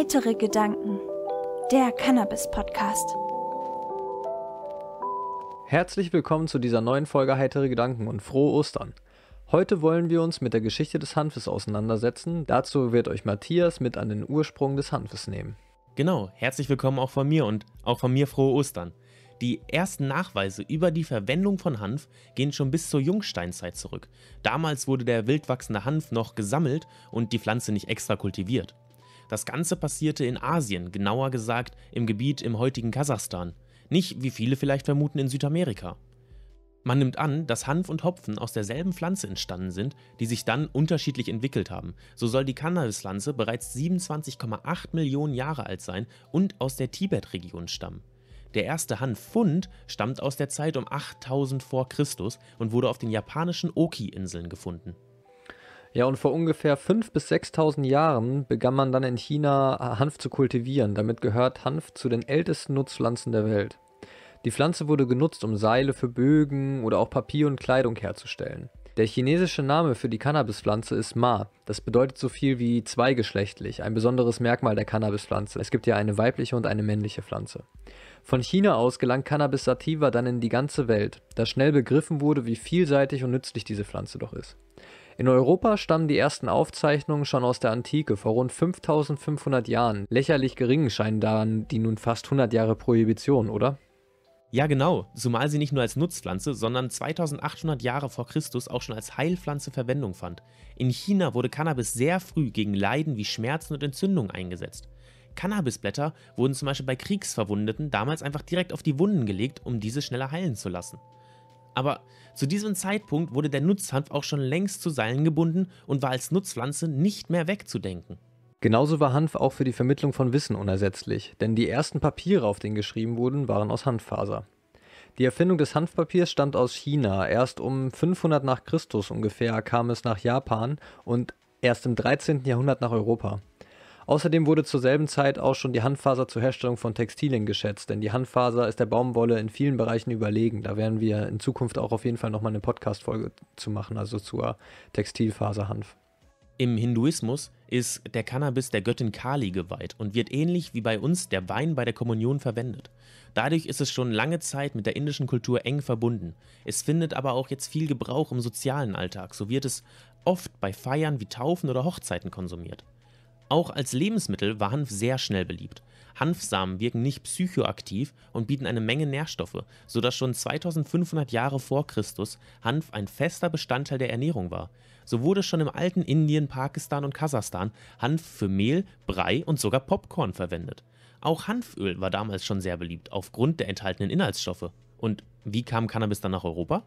Heitere Gedanken, der Cannabis-Podcast. Herzlich willkommen zu dieser neuen Folge Heitere Gedanken und frohe Ostern. Heute wollen wir uns mit der Geschichte des Hanfes auseinandersetzen. Dazu wird euch Matthias mit an den Ursprung des Hanfes nehmen. Genau, herzlich willkommen auch von mir und auch von mir frohe Ostern. Die ersten Nachweise über die Verwendung von Hanf gehen schon bis zur Jungsteinzeit zurück. Damals wurde der wildwachsende Hanf noch gesammelt und die Pflanze nicht extra kultiviert. Das Ganze passierte in Asien, genauer gesagt im Gebiet im heutigen Kasachstan, nicht wie viele vielleicht vermuten in Südamerika. Man nimmt an, dass Hanf und Hopfen aus derselben Pflanze entstanden sind, die sich dann unterschiedlich entwickelt haben. So soll die Cannabispflanze bereits 27,8 Millionen Jahre alt sein und aus der Tibet-Region stammen. Der erste Hanf-Fund stammt aus der Zeit um 8000 vor Christus und wurde auf den japanischen Oki-Inseln gefunden. Ja, und vor ungefähr 5.000 bis 6.000 Jahren begann man dann in China äh, Hanf zu kultivieren. Damit gehört Hanf zu den ältesten Nutzpflanzen der Welt. Die Pflanze wurde genutzt, um Seile für Bögen oder auch Papier und Kleidung herzustellen. Der chinesische Name für die Cannabispflanze ist Ma. Das bedeutet so viel wie zweigeschlechtlich, ein besonderes Merkmal der Cannabispflanze. Es gibt ja eine weibliche und eine männliche Pflanze. Von China aus gelang Cannabis sativa dann in die ganze Welt, da schnell begriffen wurde, wie vielseitig und nützlich diese Pflanze doch ist. In Europa stammen die ersten Aufzeichnungen schon aus der Antike vor rund 5500 Jahren. Lächerlich gering scheinen daran die nun fast 100 Jahre Prohibition, oder? Ja, genau, zumal sie nicht nur als Nutzpflanze, sondern 2800 Jahre vor Christus auch schon als Heilpflanze Verwendung fand. In China wurde Cannabis sehr früh gegen Leiden wie Schmerzen und Entzündungen eingesetzt. Cannabisblätter wurden zum Beispiel bei Kriegsverwundeten damals einfach direkt auf die Wunden gelegt, um diese schneller heilen zu lassen. Aber zu diesem Zeitpunkt wurde der Nutzhanf auch schon längst zu Seilen gebunden und war als Nutzpflanze nicht mehr wegzudenken. Genauso war Hanf auch für die Vermittlung von Wissen unersetzlich, denn die ersten Papiere, auf denen geschrieben wurden, waren aus Hanffaser. Die Erfindung des Hanfpapiers stammt aus China. Erst um 500 nach Christus ungefähr kam es nach Japan und erst im 13. Jahrhundert nach Europa. Außerdem wurde zur selben Zeit auch schon die Handfaser zur Herstellung von Textilien geschätzt, denn die Handfaser ist der Baumwolle in vielen Bereichen überlegen. Da werden wir in Zukunft auch auf jeden Fall nochmal eine Podcast-Folge zu machen, also zur Textilfaserhanf. Im Hinduismus ist der Cannabis der Göttin Kali geweiht und wird ähnlich wie bei uns der Wein bei der Kommunion verwendet. Dadurch ist es schon lange Zeit mit der indischen Kultur eng verbunden. Es findet aber auch jetzt viel Gebrauch im sozialen Alltag. So wird es oft bei Feiern wie Taufen oder Hochzeiten konsumiert. Auch als Lebensmittel war Hanf sehr schnell beliebt. Hanfsamen wirken nicht psychoaktiv und bieten eine Menge Nährstoffe, sodass schon 2500 Jahre vor Christus Hanf ein fester Bestandteil der Ernährung war. So wurde schon im alten Indien, Pakistan und Kasachstan Hanf für Mehl, Brei und sogar Popcorn verwendet. Auch Hanföl war damals schon sehr beliebt aufgrund der enthaltenen Inhaltsstoffe. Und wie kam Cannabis dann nach Europa?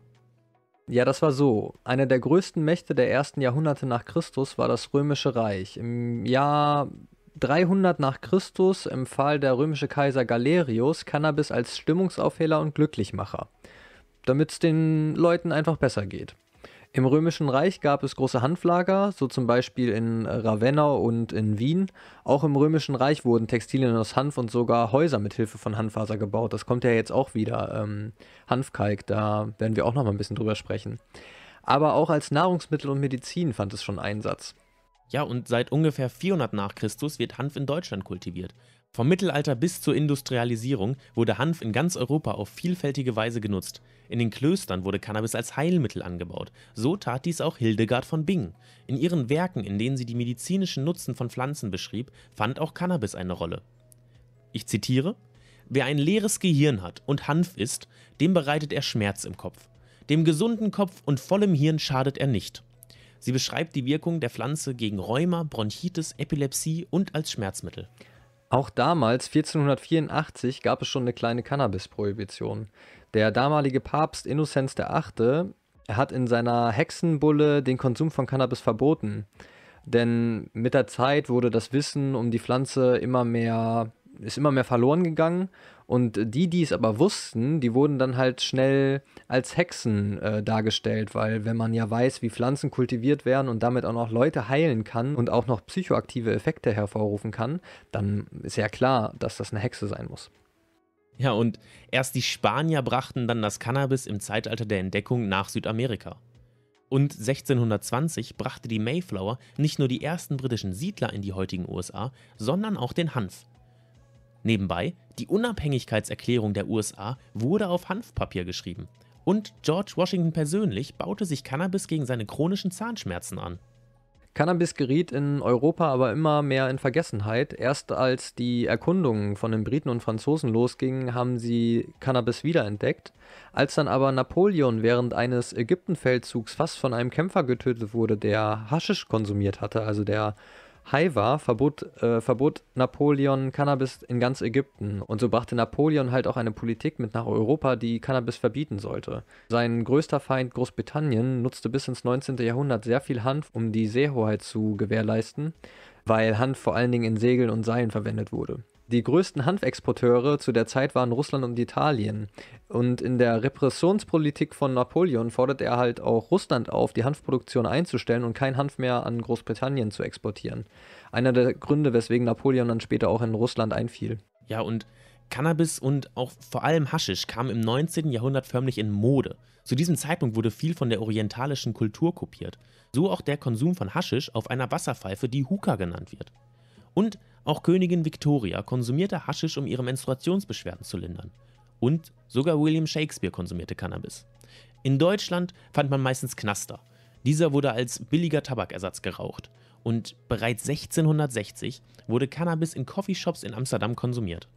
Ja, das war so. Eine der größten Mächte der ersten Jahrhunderte nach Christus war das Römische Reich. Im Jahr 300 nach Christus empfahl der römische Kaiser Galerius Cannabis als Stimmungsaufheller und Glücklichmacher, damit es den Leuten einfach besser geht. Im Römischen Reich gab es große Hanflager, so zum Beispiel in Ravenna und in Wien. Auch im Römischen Reich wurden Textilien aus Hanf und sogar Häuser mit Hilfe von Hanffaser gebaut. Das kommt ja jetzt auch wieder. Ähm, Hanfkalk, da werden wir auch noch mal ein bisschen drüber sprechen. Aber auch als Nahrungsmittel und Medizin fand es schon Einsatz. Ja, und seit ungefähr 400 nach Christus wird Hanf in Deutschland kultiviert. Vom Mittelalter bis zur Industrialisierung wurde Hanf in ganz Europa auf vielfältige Weise genutzt. In den Klöstern wurde Cannabis als Heilmittel angebaut. So tat dies auch Hildegard von Bingen. In ihren Werken, in denen sie die medizinischen Nutzen von Pflanzen beschrieb, fand auch Cannabis eine Rolle. Ich zitiere: Wer ein leeres Gehirn hat und Hanf isst, dem bereitet er Schmerz im Kopf. Dem gesunden Kopf und vollem Hirn schadet er nicht. Sie beschreibt die Wirkung der Pflanze gegen Rheuma, Bronchitis, Epilepsie und als Schmerzmittel. Auch damals, 1484, gab es schon eine kleine Cannabis-Prohibition. Der damalige Papst Innozenz VIII. hat in seiner Hexenbulle den Konsum von Cannabis verboten. Denn mit der Zeit wurde das Wissen um die Pflanze immer mehr ist immer mehr verloren gegangen. Und die, die es aber wussten, die wurden dann halt schnell als Hexen äh, dargestellt, weil wenn man ja weiß, wie Pflanzen kultiviert werden und damit auch noch Leute heilen kann und auch noch psychoaktive Effekte hervorrufen kann, dann ist ja klar, dass das eine Hexe sein muss. Ja, und erst die Spanier brachten dann das Cannabis im Zeitalter der Entdeckung nach Südamerika. Und 1620 brachte die Mayflower nicht nur die ersten britischen Siedler in die heutigen USA, sondern auch den Hanf. Nebenbei, die Unabhängigkeitserklärung der USA wurde auf Hanfpapier geschrieben. Und George Washington persönlich baute sich Cannabis gegen seine chronischen Zahnschmerzen an. Cannabis geriet in Europa aber immer mehr in Vergessenheit. Erst als die Erkundungen von den Briten und Franzosen losgingen, haben sie Cannabis wiederentdeckt. Als dann aber Napoleon während eines Ägyptenfeldzugs fast von einem Kämpfer getötet wurde, der Haschisch konsumiert hatte, also der Haiva verbot, äh, verbot Napoleon Cannabis in ganz Ägypten. Und so brachte Napoleon halt auch eine Politik mit nach Europa, die Cannabis verbieten sollte. Sein größter Feind Großbritannien nutzte bis ins 19. Jahrhundert sehr viel Hanf, um die Seehoheit zu gewährleisten, weil Hanf vor allen Dingen in Segeln und Seilen verwendet wurde. Die größten Hanfexporteure zu der Zeit waren Russland und Italien. Und in der Repressionspolitik von Napoleon forderte er halt auch Russland auf, die Hanfproduktion einzustellen und kein Hanf mehr an Großbritannien zu exportieren. Einer der Gründe, weswegen Napoleon dann später auch in Russland einfiel. Ja, und Cannabis und auch vor allem Haschisch kam im 19. Jahrhundert förmlich in Mode. Zu diesem Zeitpunkt wurde viel von der orientalischen Kultur kopiert. So auch der Konsum von Haschisch auf einer Wasserpfeife, die Hookah genannt wird. Und auch Königin Victoria konsumierte Haschisch, um ihre Menstruationsbeschwerden zu lindern. Und sogar William Shakespeare konsumierte Cannabis. In Deutschland fand man meistens Knaster. Dieser wurde als billiger Tabakersatz geraucht. Und bereits 1660 wurde Cannabis in Coffeeshops in Amsterdam konsumiert.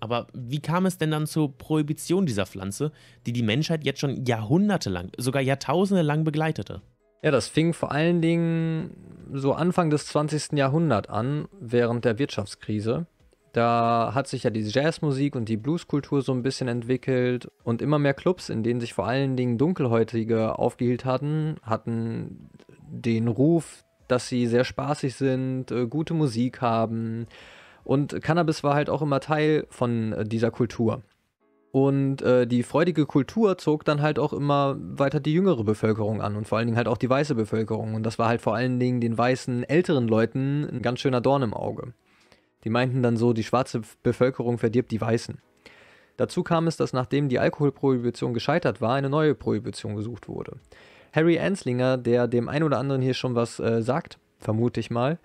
Aber wie kam es denn dann zur Prohibition dieser Pflanze, die die Menschheit jetzt schon jahrhundertelang, sogar jahrtausende lang begleitete? Ja, das fing vor allen Dingen so Anfang des 20. Jahrhunderts an, während der Wirtschaftskrise. Da hat sich ja die Jazzmusik und die Blueskultur so ein bisschen entwickelt und immer mehr Clubs, in denen sich vor allen Dingen Dunkelhäutige aufgehielt hatten, hatten den Ruf, dass sie sehr spaßig sind, äh, gute Musik haben und Cannabis war halt auch immer Teil von äh, dieser Kultur. Und äh, die freudige Kultur zog dann halt auch immer weiter die jüngere Bevölkerung an und vor allen Dingen halt auch die weiße Bevölkerung. Und das war halt vor allen Dingen den weißen älteren Leuten ein ganz schöner Dorn im Auge. Die meinten dann so, die schwarze Bevölkerung verdirbt die Weißen. Dazu kam es, dass nachdem die Alkoholprohibition gescheitert war, eine neue Prohibition gesucht wurde. Harry Anslinger, der dem einen oder anderen hier schon was äh, sagt, vermute ich mal,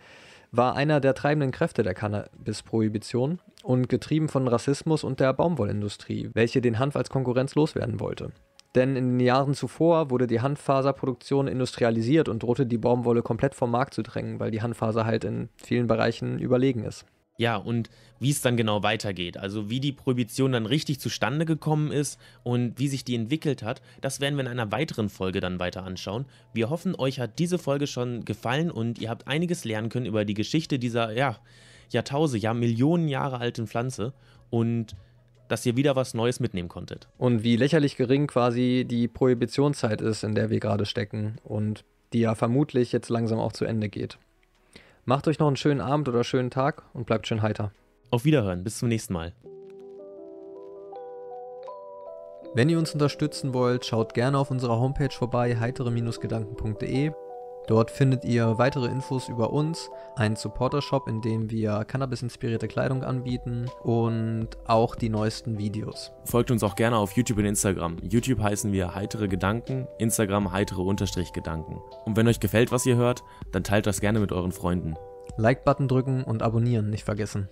war einer der treibenden Kräfte der Cannabis-Prohibition und getrieben von Rassismus und der Baumwollindustrie, welche den Hanf als Konkurrenz loswerden wollte. Denn in den Jahren zuvor wurde die Hanffaserproduktion industrialisiert und drohte die Baumwolle komplett vom Markt zu drängen, weil die Hanffaser halt in vielen Bereichen überlegen ist. Ja, und wie es dann genau weitergeht, also wie die Prohibition dann richtig zustande gekommen ist und wie sich die entwickelt hat, das werden wir in einer weiteren Folge dann weiter anschauen. Wir hoffen, euch hat diese Folge schon gefallen und ihr habt einiges lernen können über die Geschichte dieser, ja, Jahrtausende, ja, Millionen Jahre alten Pflanze und dass ihr wieder was Neues mitnehmen konntet. Und wie lächerlich gering quasi die Prohibitionszeit ist, in der wir gerade stecken und die ja vermutlich jetzt langsam auch zu Ende geht. Macht euch noch einen schönen Abend oder schönen Tag und bleibt schön heiter. Auf Wiederhören, bis zum nächsten Mal. Wenn ihr uns unterstützen wollt, schaut gerne auf unserer Homepage vorbei, heitere-gedanken.de Dort findet ihr weitere Infos über uns, einen Supporter-Shop, in dem wir Cannabis-inspirierte Kleidung anbieten und auch die neuesten Videos. Folgt uns auch gerne auf YouTube und Instagram. YouTube heißen wir heitere Gedanken, Instagram heitere Gedanken. Und wenn euch gefällt, was ihr hört, dann teilt das gerne mit euren Freunden. Like-Button drücken und abonnieren nicht vergessen.